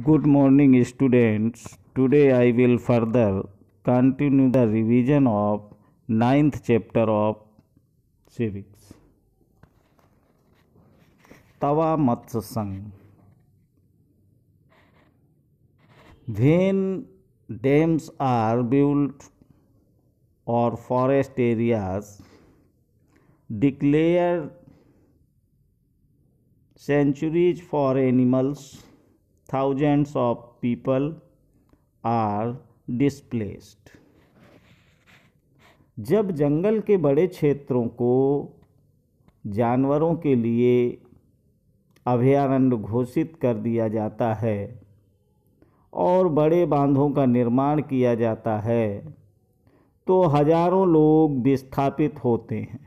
Good morning students. Today I will further continue the revision of ninth chapter of civics. Tava Matsasang When dams are built or forest areas declared centuries for animals thousands of people are displaced जब जंगल के बड़े क्षेत्रों को जानवरों के लिए अभयारण्य घोषित कर दिया जाता है और बड़े बांधों का निर्माण किया जाता है तो हजारों लोग विस्थापित होते हैं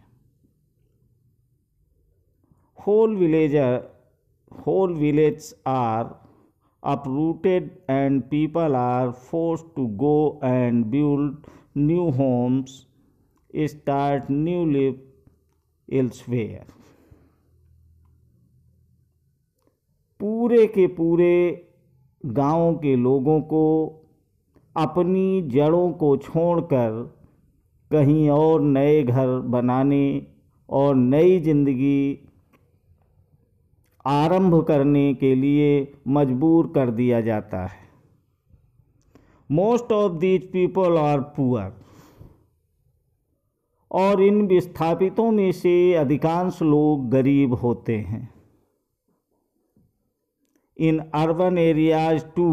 whole villager whole village are uprooted and people are forced to go and build new homes, start new life elsewhere. पूरे के पूरे गांवों के लोगों को अपनी जड़ों को छोड़कर कहीं और नए घर बनाने और नई जिंदगी आरंभ करने के लिए मजबूर कर दिया जाता है most of these people are poor और इन विस्थापितों में से अधिकांश लोग गरीब होते हैं in urban areas to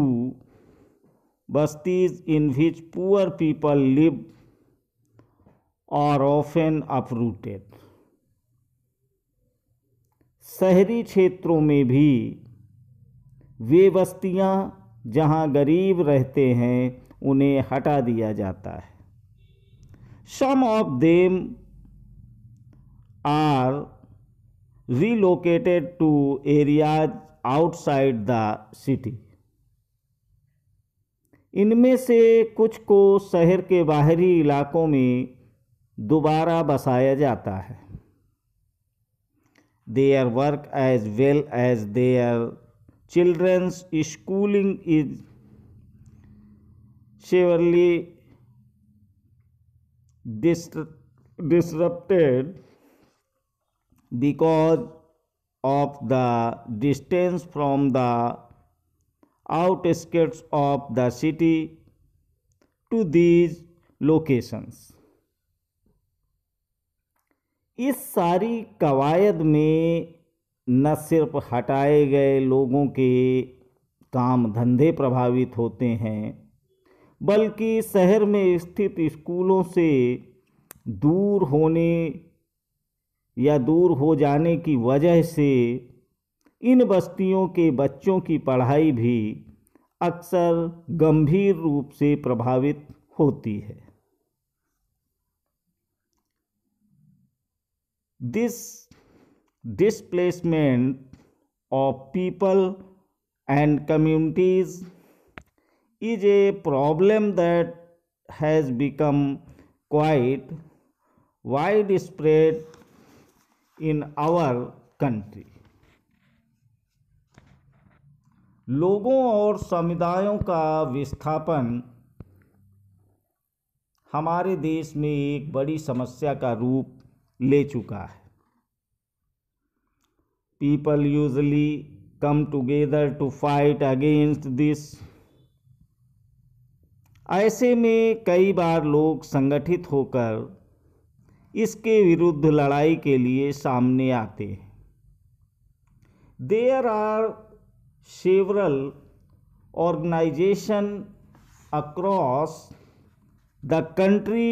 bastis in which poor people live are often uprooted शहरी क्षेत्रों में भी वे बस्तियाँ जहाँ गरीब रहते हैं उन्हें हटा दिया जाता है some of them are relocated to areas outside the city इनमें से कुछ को शहर के बाहरी इलाकों में दोबारा बसाया जाता है their work as well as their children's schooling is severely disrupted because of the distance from the outskirts of the city to these locations. इस सारी कवायद में न सिर्फ हटाए गए लोगों के काम धंधे प्रभावित होते हैं बल्कि शहर में स्थित स्कूलों से दूर होने या दूर हो जाने की वजह से इन बस्तियों के बच्चों की पढ़ाई भी अक्सर गंभीर रूप से प्रभावित होती है this displacement of people and communities is a problem that has become quite widespread in our country लोगों और समुदायों का विस्थापन हमारे देश में एक बड़ी समस्या का रूप ले चुका है people usually come together to fight against this ऐसे में कई बार लोग संगठित होकर इसके विरुद्ध लड़ाई के लिए सामने आते हैं there are several organization across the country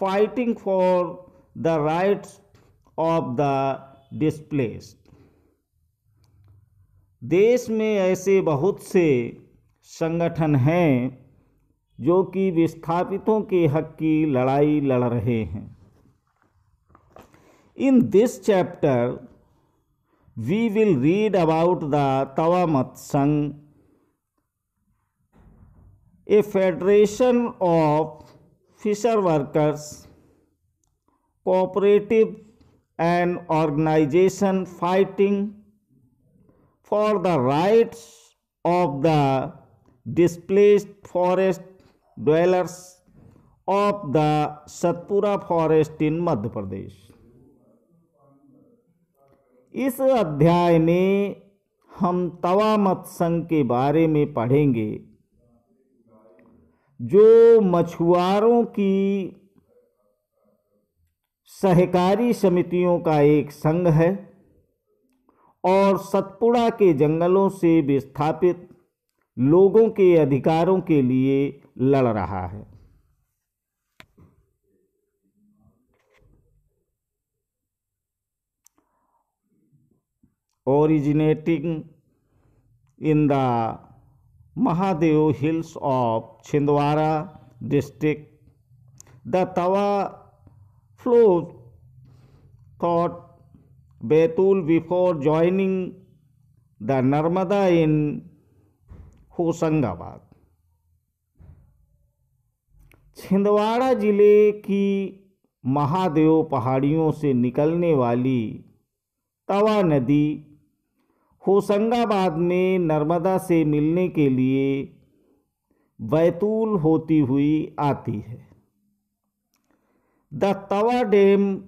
fighting for the rights of the displaced देश में ऐसे बहुत से संगठन हैं जो कि विस्थापितों के हक की लड़ाई लड़ रहे हैं in this chapter we will read about the Tawa Matsya Sangh a federation of fisher workers cooperative and organization fighting for the rights of the displaced forest dwellers of the satpura forest in madhya pradesh इस अध्याय में हम तवा मत संघ के बारे में पढ़ेंगे जो मछुआरों की सहकारी समितियों का एक संघ है और सतपुड़ा के जंगलों से विस्थापित लोगों के अधिकारों के लिए लड़ रहा है originating in the Mahadev hills of Chhindwara district the Tawa flows, thought Betul before joining the Narmada in Hoshangabad Chhindwara जिले की महादेव पहाड़ियों से निकलने वाली तवा नदी होशंगाबाद में नर्मदा से मिलने के लिए बैतूल होती हुई आती है The Tawa Dam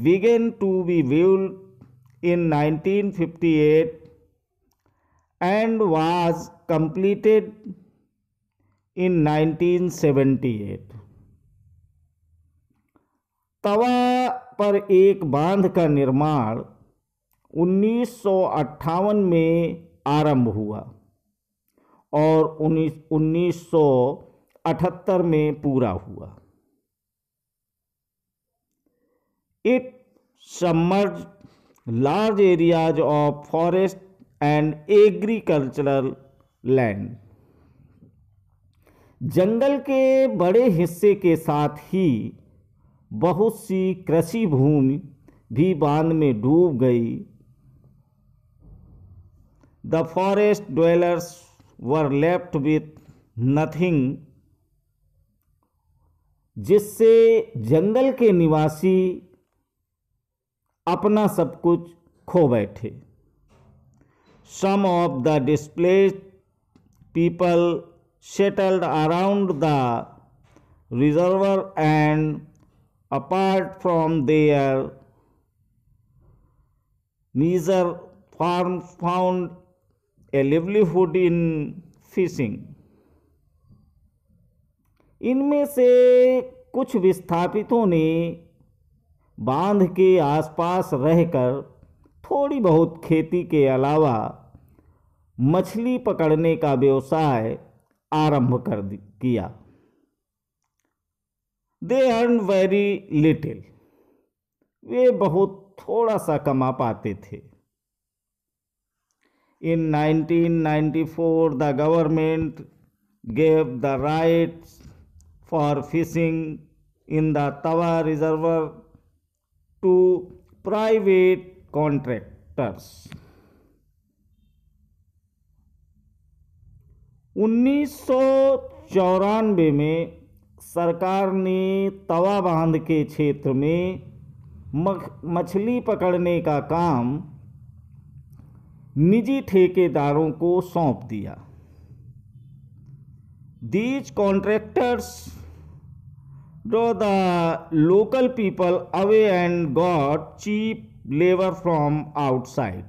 began to be built in 1958 and was completed in 1978. तवा पर एक बांध का निर्माण उन्नीस में आरंभ हुआ और उन्नीस 1978 में पूरा हुआ it submerged large areas of forest and agricultural land जंगल के बड़े हिस्से के साथ ही बहुत सी कृषि भूमि भी बांध में डूब गई the forest dwellers were left with nothing जिससे जंगल के निवासी अपना सब कुछ खो बैठे some of the displaced people settled around the reservoir and apart from their meagre farm found a livelihood in fishing इनमें से कुछ विस्थापितों ने बांध के आसपास रहकर थोड़ी बहुत खेती के अलावा मछली पकड़ने का व्यवसाय आरंभ कर किया दे अर्न वेरी लिटिल वे बहुत थोड़ा सा कमा पाते थे in 1994 the government gave the rights for fishing in the Tawa reservoir to private contractors 1994 में सरकार ने तवा बांध के क्षेत्र में मछली पकड़ने का काम निजी ठेकेदारों को सौंप दिया these contractors draw the local people away and got cheap labor from outside.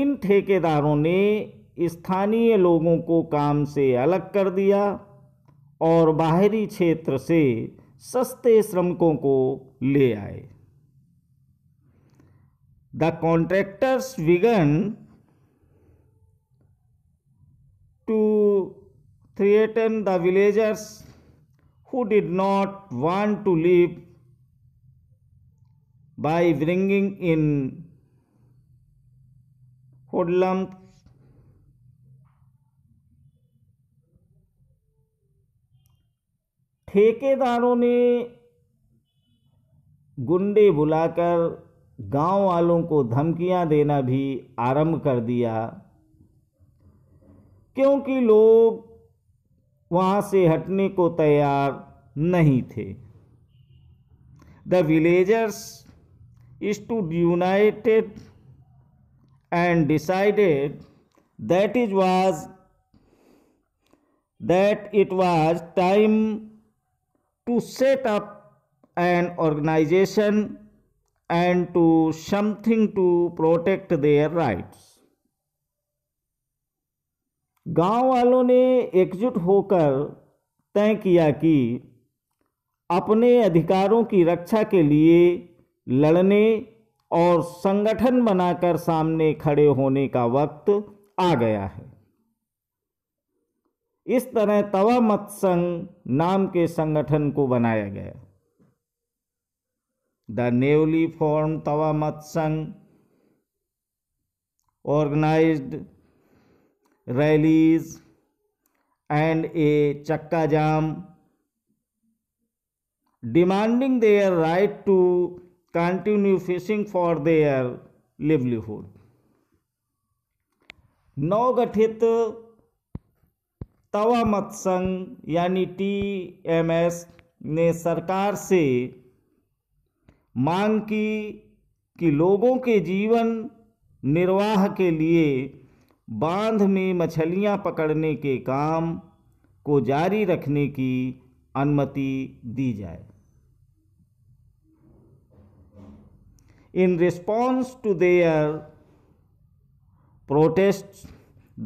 इन ठेकेदारों ने स्थानीय लोगों को काम से अलग कर दिया और बाहरी क्षेत्र से सस्ते श्रमिकों को ले आए the contractors began to threaten the villagers who did not want to live by bringing in hoodlums ठेकेदारों ने गुंडे बुलाकर गांव वालों को धमकियां देना भी आरंभ कर दिया क्योंकि लोग वहाँ से हटने को तैयार नहीं थे the villagers stood united and decided that is was that it was time to set up an organization and to something to protect their rights गांव वालों ने एकजुट होकर तय किया कि अपने अधिकारों की रक्षा के लिए लड़ने और संगठन बनाकर सामने खड़े होने का वक्त आ गया है इस तरह तवा मत संघ नाम के संगठन को बनाया गया द न्यूली फॉर्म तवा मत संघ organized rallies and a chakka jam demanding their right to continue fishing for their livelihood नवगठित तवा मत संघ यानी टी एम एस ने सरकार से मांग की कि लोगों के जीवन निर्वाह के लिए बांध में मछलियां पकड़ने के काम को जारी रखने की अनुमति दी जाए in response to their protest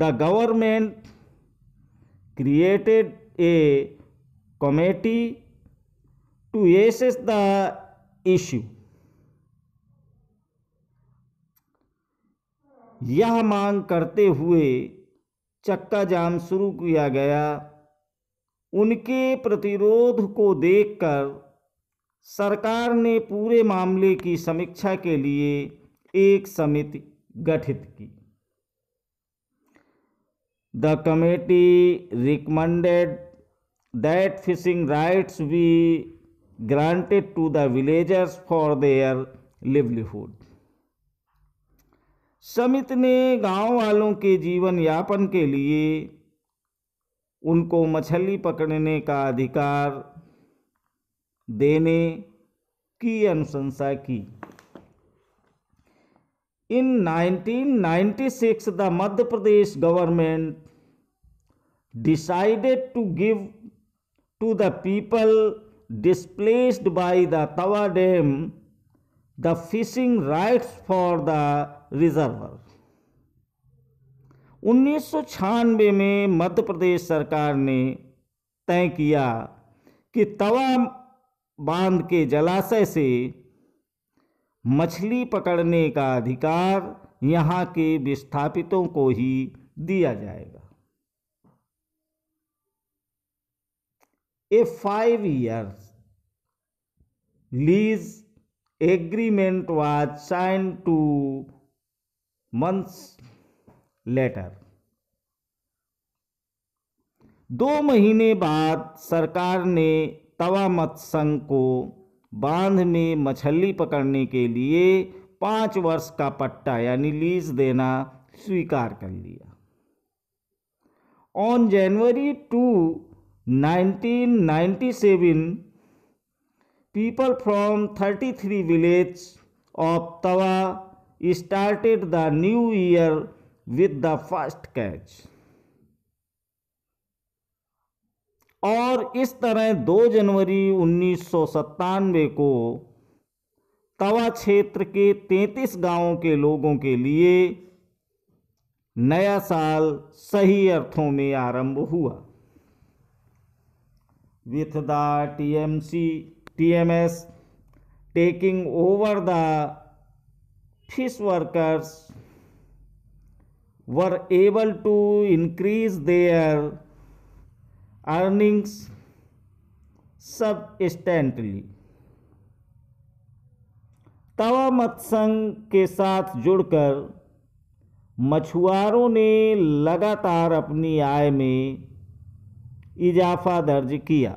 the government created a committee to assess the issue यह मांग करते हुए चक्का जाम शुरू किया गया उनके प्रतिरोध को देखकर सरकार ने पूरे मामले की समीक्षा के लिए एक समिति गठित की the committee recommended that fishing rights we granted to the villagers for their livelihood समित ने गांव वालों के जीवन यापन के लिए उनको मछली पकड़ने का अधिकार देने की अनुशंसा की in 1996 the Madhya Pradesh government decided to give to the people displaced by the Tawa dam the fishing rights for the reservoir उन्नीस में मध्य प्रदेश सरकार ने तय किया कि तवा बांध के जलाशय से मछली पकड़ने का अधिकार यहाँ के विस्थापितों को ही दिया जाएगा a five years lease agreement was sign two months later दो महीने बाद सरकार ने तवा संघ को बांध में मछली पकड़ने के लिए पाँच वर्ष का पट्टा यानी लीज देना स्वीकार कर लिया on January two 1997 people from thirty three village of Tawa started the new year with the first catch और इस तरह दो जनवरी उन्नीस सौ सत्तानवे को तवा क्षेत्र के तैतीस गांवों के लोगों के लिए नया साल सही अर्थों में आरंभ हुआ with the TMC M C TMS taking over the fish workers were able to increase their earnings substantially तवा मत्संग के साथ जुड़कर मछुआरों ने लगातार अपनी आय में इजाफा दर्ज किया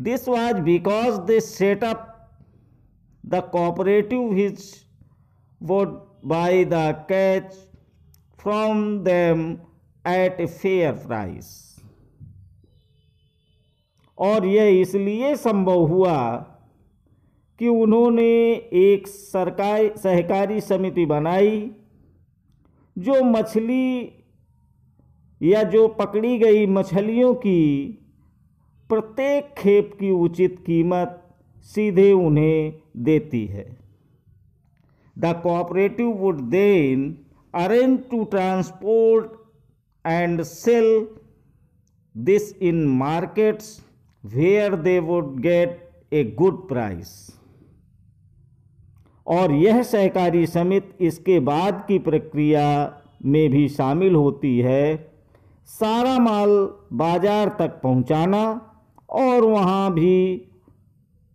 this was because the setup the cooperative his would buy the catch from them at a fair price और यह इसलिए संभव हुआ कि उन्होंने एक सरकार सहकारी समिति बनाई जो मछली या जो पकड़ी गई मछलियों की प्रत्येक खेप की उचित कीमत सीधे उन्हें देती है the cooperative would then arrange to transport and sell this in markets where they would get a good price और यह सहकारी समिति इसके बाद की प्रक्रिया में भी शामिल होती है सारा माल बाजार तक पहुंचाना और वहाँ भी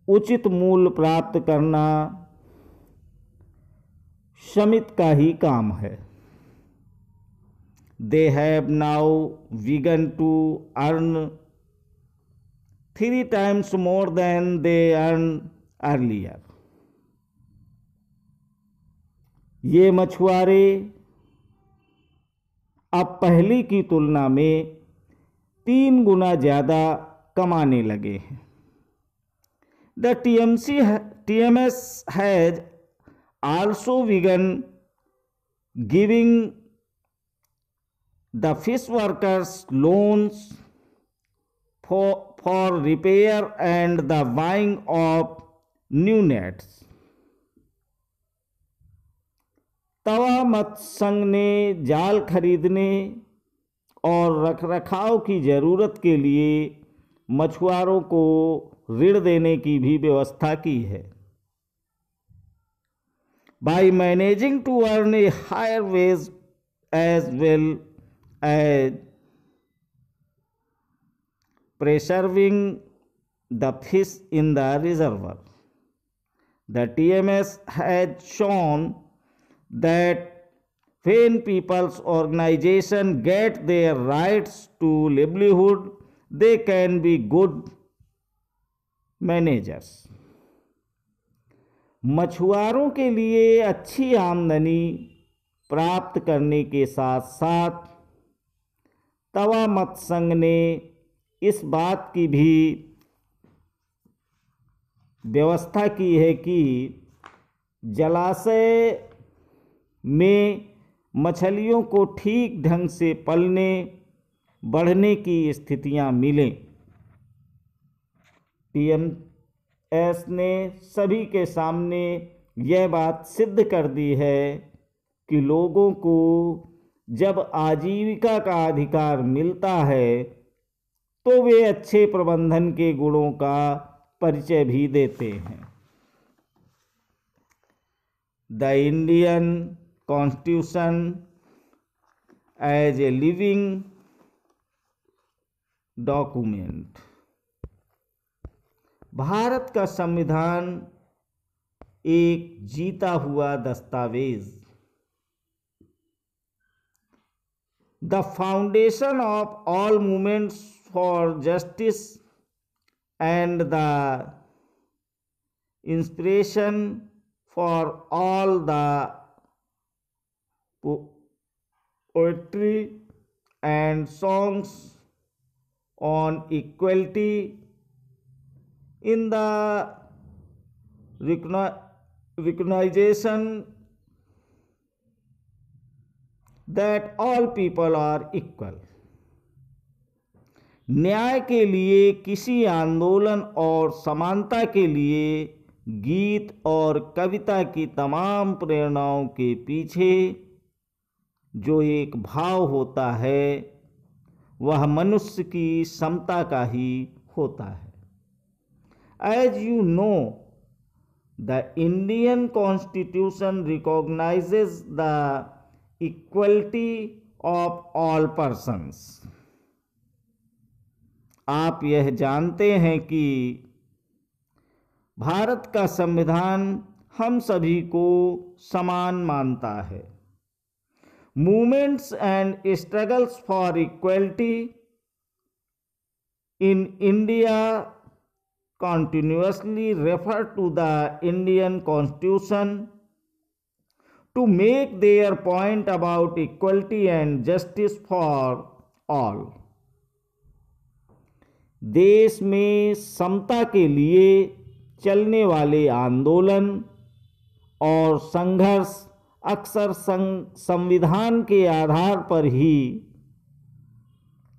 उचित मूल्य प्राप्त करना समित का ही काम है they have now begun to earn three times more than they earn earlier ये मछुआरे अब पहली की तुलना में तीन गुना ज़्यादा कमाने लगे हैं the T M C T M S has also begun giving the fish workers loans for repair and the buying of new nets Tawa Matsya ने जाल खरीदने और रख रखाव की ज़रूरत के लिए मछुआरों को ऋण देने की भी व्यवस्था की है by managing to earn a higher wage as well as preserving the fish in the reservoir the T M S has shown that when people's organization get their rights to livelihood they can be good managers मछुआरों के लिए अच्छी आमदनी प्राप्त करने के साथ साथ तवा संघ ने इस बात की भी व्यवस्था की है कि जलाशय में मछलियों को ठीक ढंग से पलने बढ़ने की स्थितियां मिलें पीएम एस ने सभी के सामने यह बात सिद्ध कर दी है कि लोगों को जब आजीविका का अधिकार मिलता है तो वे अच्छे प्रबंधन के गुणों का परिचय भी देते हैं the Indian constitution as a living document Bharat का संविधान एक जीता हुआ दस्तावेज the foundation of all movements for justice and the inspiration for all the poetry and songs on equality in the recognition that all people are equal न्याय के लिए किसी आंदोलन और समानता के लिए गीत और कविता की तमाम प्रेरणाओं के पीछे जो एक भाव होता है वह मनुष्य की समता का ही होता है as you know the Indian constitution recognises the equality of all persons आप यह जानते हैं कि भारत का संविधान हम सभी को समान मानता है movements and struggles for equality in India continuously refer to the Indian constitution to make their point about equality and justice for all देश में समता के लिए चलने वाले आंदोलन और संघर्ष अक्सर संविधान के आधार पर ही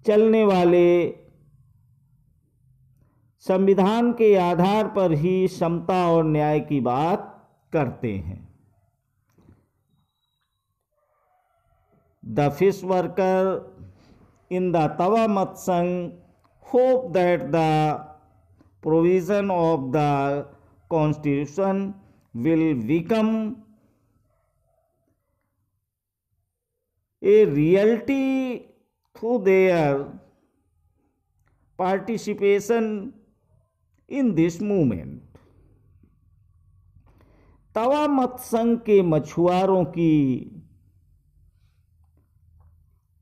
चलने वाले संविधान के आधार पर ही समता और न्याय की बात करते हैं the fish worker in the Tawa Matsya Sangh hope that the provision of the constitution will become a reality through their participation in this movement Tawa Matsya Sangh के मछुआरों की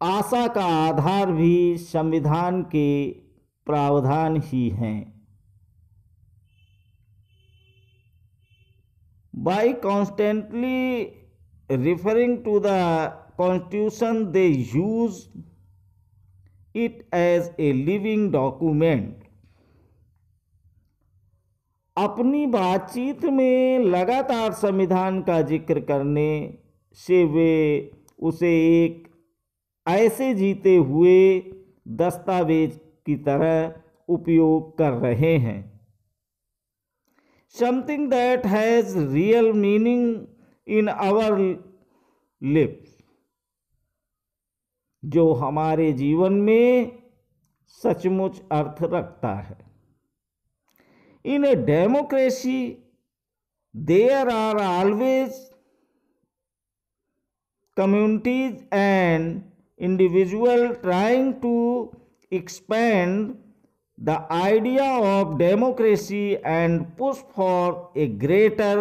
आशा का आधार भी संविधान के प्रावधान ही हैं by constantly referring to the constitution they use it as a living document अपनी बातचीत में लगातार संविधान का जिक्र करने से वे उसे एक ऐसे जीते हुए दस्तावेज की तरह उपयोग कर रहे हैं something that has real meaning in our lives जो हमारे जीवन में सचमुच अर्थ रखता है in democracy there are always communities and individual trying to expand the idea of democracy and push for a greater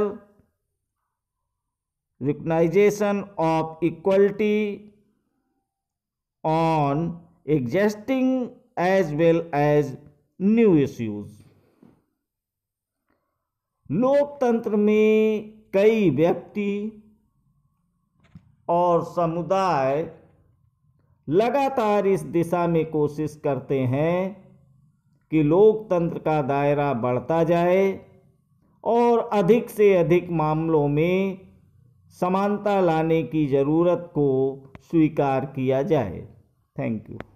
recognition of equality on existing as well as new issues. लोकतंत्र में कई व्यक्ति और समुदाय लगातार इस दिशा में कोशिश करते हैं कि लोकतंत्र का दायरा बढ़ता जाए और अधिक से अधिक मामलों में समानता लाने की ज़रूरत को स्वीकार किया जाए Thank you.